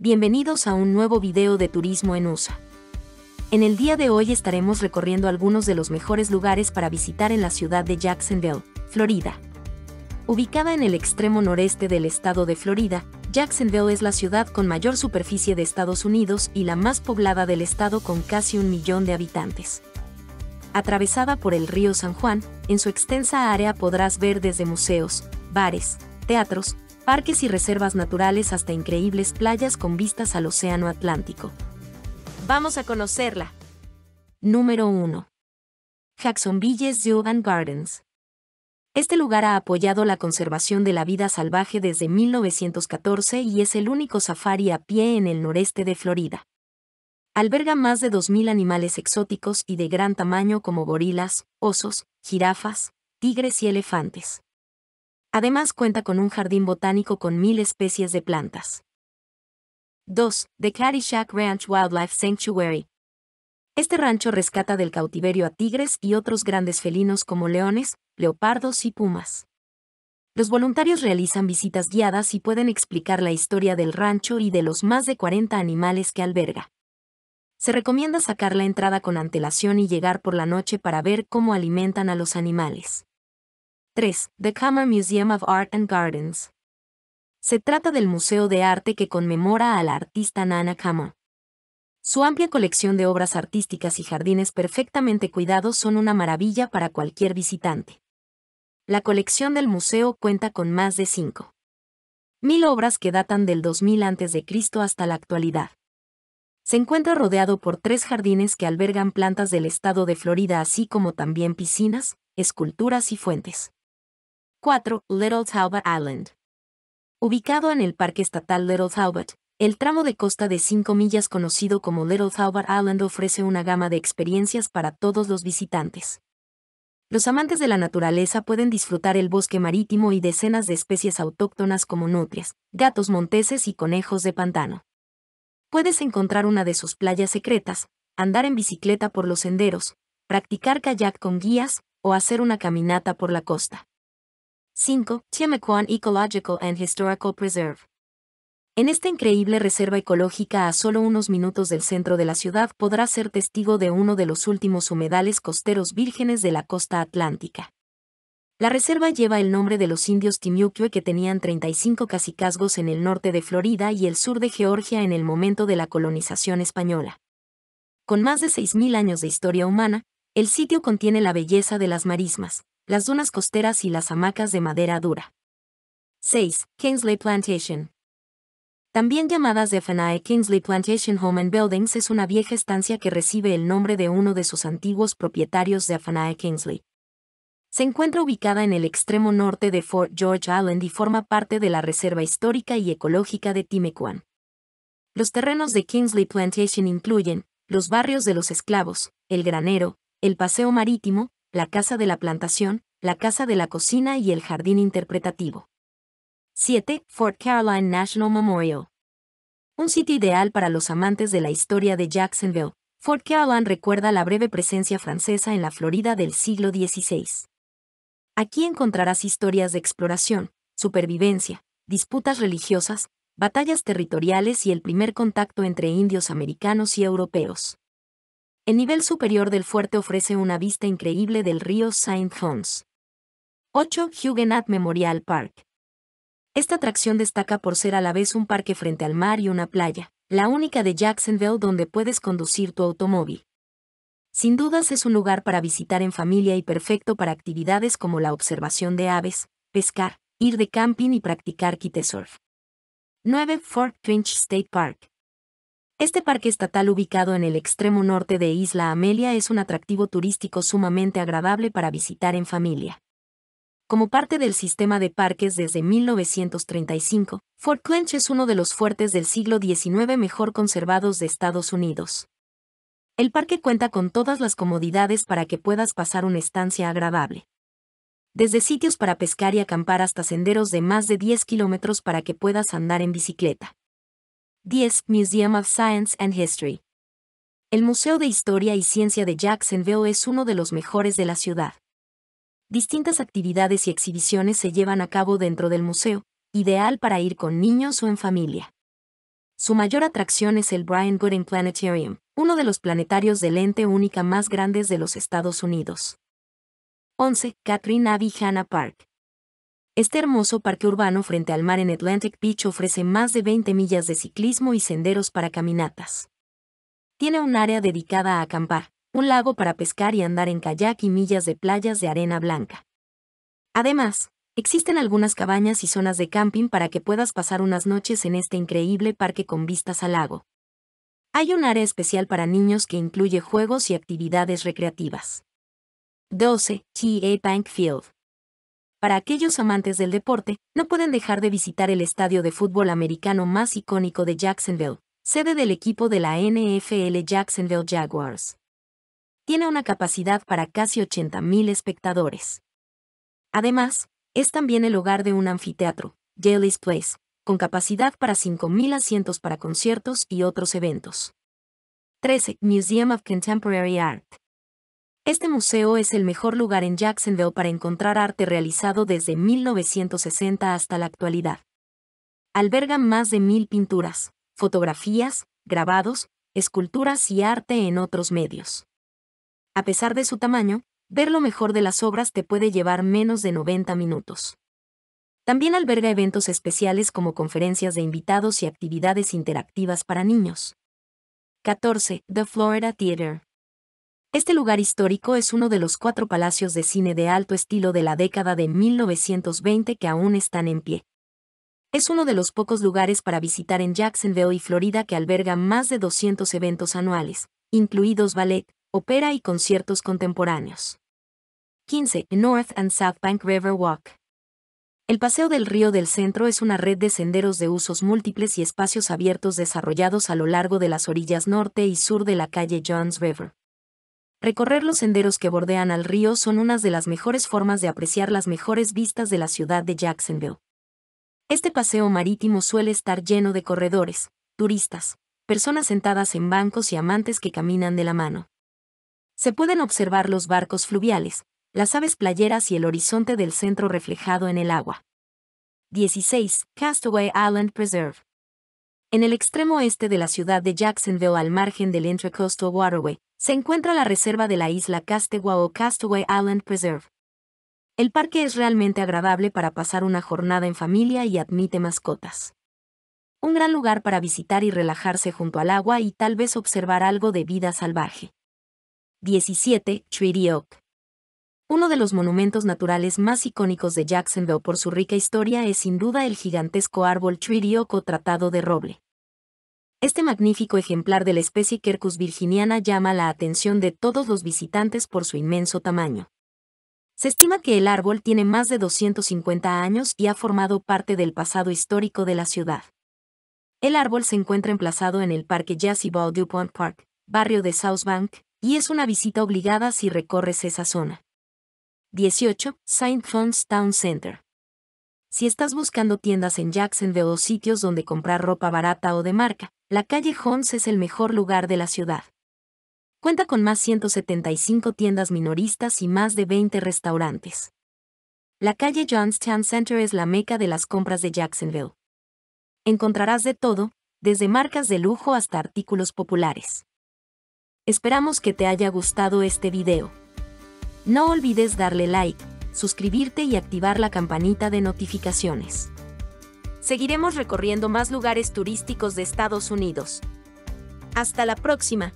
Bienvenidos a un nuevo video de turismo en USA. En el día de hoy estaremos recorriendo algunos de los mejores lugares para visitar en la ciudad de Jacksonville, Florida. Ubicada en el extremo noreste del estado de Florida, Jacksonville es la ciudad con mayor superficie de Estados Unidos y la más poblada del estado con casi un millón de habitantes. Atravesada por el río San Juan, en su extensa área podrás ver desde museos, bares, teatros, parques y reservas naturales hasta increíbles playas con vistas al Océano Atlántico. Vamos a conocerla. Número 1. Jacksonville Zoo and Gardens. Este lugar ha apoyado la conservación de la vida salvaje desde 1914 y es el único safari a pie en el noreste de Florida. Alberga más de 2.000 animales exóticos y de gran tamaño como gorilas, osos, jirafas, tigres y elefantes. Además cuenta con un jardín botánico con mil especies de plantas. 2. The Caddyshack Ranch Wildlife Sanctuary. Este rancho rescata del cautiverio a tigres y otros grandes felinos como leones, leopardos y pumas. Los voluntarios realizan visitas guiadas y pueden explicar la historia del rancho y de los más de 40 animales que alberga. Se recomienda sacar la entrada con antelación y llegar por la noche para ver cómo alimentan a los animales. 3. The Kammer Museum of Art and Gardens. Se trata del museo de arte que conmemora a la artista Nana Kama. Su amplia colección de obras artísticas y jardines perfectamente cuidados son una maravilla para cualquier visitante. La colección del museo cuenta con más de 5.000 obras que datan del 2000 a.C. hasta la actualidad. Se encuentra rodeado por tres jardines que albergan plantas del estado de Florida así como también piscinas, esculturas y fuentes. 4. Little Talbot Island. Ubicado en el Parque Estatal Little Talbot, el tramo de costa de 5 millas conocido como Little Talbot Island ofrece una gama de experiencias para todos los visitantes. Los amantes de la naturaleza pueden disfrutar el bosque marítimo y decenas de especies autóctonas como nutrias, gatos monteses y conejos de pantano. Puedes encontrar una de sus playas secretas, andar en bicicleta por los senderos, practicar kayak con guías o hacer una caminata por la costa. 5. Tiamequan Ecological and Historical Preserve. En esta increíble reserva ecológica a solo unos minutos del centro de la ciudad podrá ser testigo de uno de los últimos humedales costeros vírgenes de la costa atlántica. La reserva lleva el nombre de los indios Timucua que tenían 35 cacicazgos en el norte de Florida y el sur de Georgia en el momento de la colonización española. Con más de 6.000 años de historia humana, el sitio contiene la belleza de las marismas, las dunas costeras y las hamacas de madera dura. 6. Kingsley Plantation. También llamadas de Fanae Kingsley Plantation Home and Buildings es una vieja estancia que recibe el nombre de uno de sus antiguos propietarios de Fanae Kingsley. Se encuentra ubicada en el extremo norte de Fort George Island y forma parte de la Reserva Histórica y Ecológica de Timequan. Los terrenos de Kingsley Plantation incluyen los barrios de los esclavos, el granero, el paseo marítimo, la casa de la plantación, la casa de la cocina y el jardín interpretativo. 7. Fort Caroline National Memorial. Un sitio ideal para los amantes de la historia de Jacksonville, Fort Caroline recuerda la breve presencia francesa en la Florida del siglo XVI. Aquí encontrarás historias de exploración, supervivencia, disputas religiosas, batallas territoriales y el primer contacto entre indios americanos y europeos. El nivel superior del fuerte ofrece una vista increíble del río Saint John's. 8. Huguenot Memorial Park. Esta atracción destaca por ser a la vez un parque frente al mar y una playa, la única de Jacksonville donde puedes conducir tu automóvil. Sin dudas es un lugar para visitar en familia y perfecto para actividades como la observación de aves, pescar, ir de camping y practicar kitesurf. 9. Fort Finch State Park. Este parque estatal ubicado en el extremo norte de Isla Amelia es un atractivo turístico sumamente agradable para visitar en familia. Como parte del sistema de parques desde 1935, Fort Clench es uno de los fuertes del siglo XIX mejor conservados de Estados Unidos. El parque cuenta con todas las comodidades para que puedas pasar una estancia agradable. Desde sitios para pescar y acampar hasta senderos de más de 10 kilómetros para que puedas andar en bicicleta. 10. Museum of Science and History. El Museo de Historia y Ciencia de Jacksonville es uno de los mejores de la ciudad. Distintas actividades y exhibiciones se llevan a cabo dentro del museo, ideal para ir con niños o en familia. Su mayor atracción es el Brian Gooding Planetarium, uno de los planetarios de lente única más grandes de los Estados Unidos. 11. Catherine Abbey Hannah Park. Este hermoso parque urbano frente al mar en Atlantic Beach ofrece más de 20 millas de ciclismo y senderos para caminatas. Tiene un área dedicada a acampar, un lago para pescar y andar en kayak y millas de playas de arena blanca. Además, existen algunas cabañas y zonas de camping para que puedas pasar unas noches en este increíble parque con vistas al lago. Hay un área especial para niños que incluye juegos y actividades recreativas. 12. TA Bank Field para aquellos amantes del deporte, no pueden dejar de visitar el estadio de fútbol americano más icónico de Jacksonville, sede del equipo de la NFL Jacksonville Jaguars. Tiene una capacidad para casi 80.000 espectadores. Además, es también el hogar de un anfiteatro, Jelly's Place, con capacidad para 5.000 asientos para conciertos y otros eventos. 13. Museum of Contemporary Art. Este museo es el mejor lugar en Jacksonville para encontrar arte realizado desde 1960 hasta la actualidad. Alberga más de mil pinturas, fotografías, grabados, esculturas y arte en otros medios. A pesar de su tamaño, ver lo mejor de las obras te puede llevar menos de 90 minutos. También alberga eventos especiales como conferencias de invitados y actividades interactivas para niños. 14. The Florida Theater. Este lugar histórico es uno de los cuatro palacios de cine de alto estilo de la década de 1920 que aún están en pie. Es uno de los pocos lugares para visitar en Jacksonville y Florida que alberga más de 200 eventos anuales, incluidos ballet, ópera y conciertos contemporáneos. 15. North and South Bank River Walk. El Paseo del Río del Centro es una red de senderos de usos múltiples y espacios abiertos desarrollados a lo largo de las orillas norte y sur de la calle Johns River. Recorrer los senderos que bordean al río son unas de las mejores formas de apreciar las mejores vistas de la ciudad de Jacksonville. Este paseo marítimo suele estar lleno de corredores, turistas, personas sentadas en bancos y amantes que caminan de la mano. Se pueden observar los barcos fluviales, las aves playeras y el horizonte del centro reflejado en el agua. 16. Castaway Island Preserve. En el extremo este de la ciudad de Jacksonville, al margen del Intracoastal Waterway, se encuentra la reserva de la isla Castaway o Castaway Island Preserve. El parque es realmente agradable para pasar una jornada en familia y admite mascotas. Un gran lugar para visitar y relajarse junto al agua y tal vez observar algo de vida salvaje. 17. Treaty Oak. Uno de los monumentos naturales más icónicos de Jacksonville por su rica historia es sin duda el gigantesco árbol Chirioco tratado de roble. Este magnífico ejemplar de la especie Quercus virginiana llama la atención de todos los visitantes por su inmenso tamaño. Se estima que el árbol tiene más de 250 años y ha formado parte del pasado histórico de la ciudad. El árbol se encuentra emplazado en el Parque Jesse Ball DuPont Park, barrio de South Bank, y es una visita obligada si recorres esa zona. 18. St. John's Town Center. Si estás buscando tiendas en Jacksonville o sitios donde comprar ropa barata o de marca, la calle Jones es el mejor lugar de la ciudad. Cuenta con más 175 tiendas minoristas y más de 20 restaurantes. La calle Town Center es la meca de las compras de Jacksonville. Encontrarás de todo, desde marcas de lujo hasta artículos populares. Esperamos que te haya gustado este video. No olvides darle like, suscribirte y activar la campanita de notificaciones. Seguiremos recorriendo más lugares turísticos de Estados Unidos. Hasta la próxima.